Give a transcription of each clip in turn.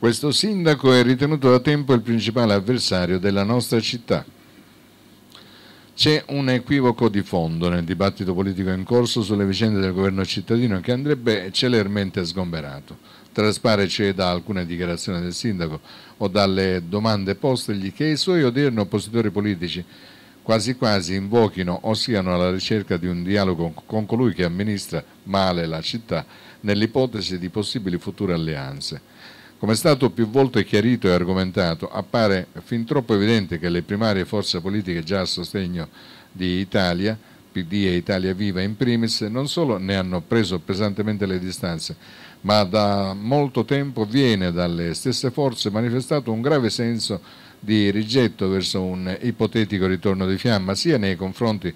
Questo sindaco è ritenuto da tempo il principale avversario della nostra città. C'è un equivoco di fondo nel dibattito politico in corso sulle vicende del governo cittadino che andrebbe celermente sgomberato. Traspare c'è da alcune dichiarazioni del sindaco o dalle domande postegli che i suoi odierni oppositori politici quasi quasi invochino o siano alla ricerca di un dialogo con colui che amministra male la città nell'ipotesi di possibili future alleanze. Come è stato più volte chiarito e argomentato, appare fin troppo evidente che le primarie forze politiche già a sostegno di Italia, PD e Italia Viva in primis, non solo ne hanno preso pesantemente le distanze, ma da molto tempo viene dalle stesse forze manifestato un grave senso di rigetto verso un ipotetico ritorno di fiamma, sia nei confronti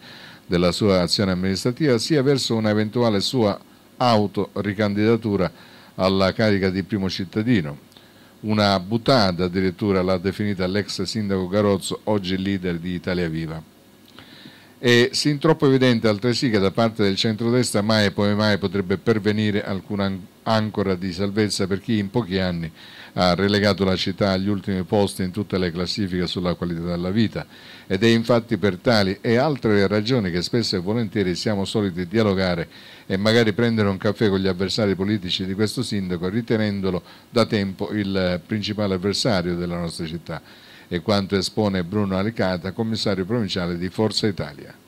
della sua azione amministrativa, sia verso un'eventuale sua autoricandidatura alla carica di primo cittadino. Una buttata addirittura l'ha definita l'ex sindaco Garozzo, oggi leader di Italia Viva è sin troppo evidente altresì che da parte del centrodestra mai e poi mai potrebbe pervenire alcuna ancora di salvezza per chi in pochi anni ha relegato la città agli ultimi posti in tutte le classifiche sulla qualità della vita ed è infatti per tali e altre ragioni che spesso e volentieri siamo soliti dialogare e magari prendere un caffè con gli avversari politici di questo sindaco ritenendolo da tempo il eh, principale avversario della nostra città e quanto espone Bruno Alicata, commissario provinciale di Forza Italia.